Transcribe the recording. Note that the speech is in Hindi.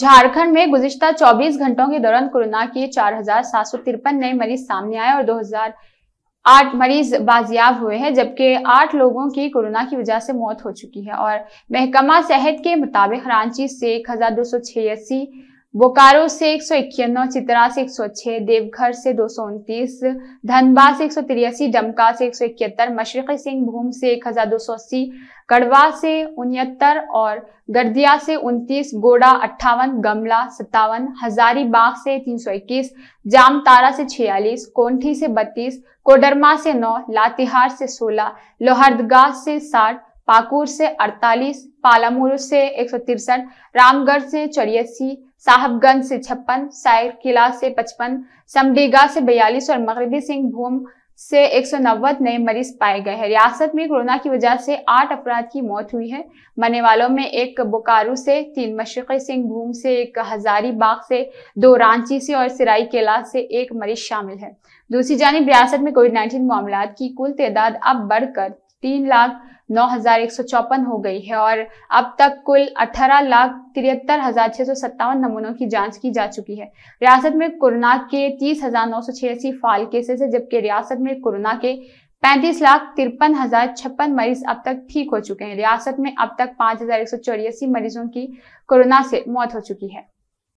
झारखंड में गुजश्ता 24 घंटों के दौरान कोरोना के चार नए मरीज सामने आए और 2008 मरीज बाजियाब हुए हैं जबकि आठ लोगों की कोरोना की वजह से मौत हो चुकी है और महकमा सेहत के मुताबिक रांची से एक बोकारो से एक सौ इक्यानवे चित्रा से एक सौ छह देवघर से दो सौ उनतीस धनबाद से एक सौ तिरासी डमका से एक सौ इकहत्तर मशरकी सिंहभूम से एक हजार दो सौ अस्सी गढ़वा से उनहत्तर और गर्दिया से उनतीस गोड़ा अट्ठावन गमला सत्तावन हजारीबाग से तीन सौ इक्कीस जामतारा से छियालीस कोंठी से बत्तीस कोडरमा से नौ लातेहार से सोलह लोहरदगा से साठ पाकुर से 48, पालामुर से एक रामगढ़ से चौरासी साहबगंज से छप्पन सायर किला से पचपन समडेगा से बयालीस और मगरबी सिंहभूम से 190 नए मरीज पाए गए हैं रियासत में कोरोना की वजह से आठ अपराध की मौत हुई है मरने वालों में एक बोकारो से तीन मशरक़ी सिंहभूम से एक हजारीबाग से दो रांची से और सिराई किला से एक मरीज शामिल है दूसरी जानब रियासत में कोविड 19 मामला की कुल तादाद अब बढ़कर तीन लाख नौ हजार एक सौ चौपन हो गई है और अब तक कुल अठारह लाख तिहत्तर हजार छह सौ सत्तावन नमूनों की जांच की जा चुकी है रियासत में कोरोना के तीस हजार नौ सौ छियासी फाल केसेस है जबकि रियासत में कोरोना के पैंतीस लाख तिरपन हजार छप्पन मरीज अब तक ठीक हो चुके हैं रियासत में अब तक पांच हजार एक सौ चौरासी मरीजों की कोरोना से मौत हो चुकी है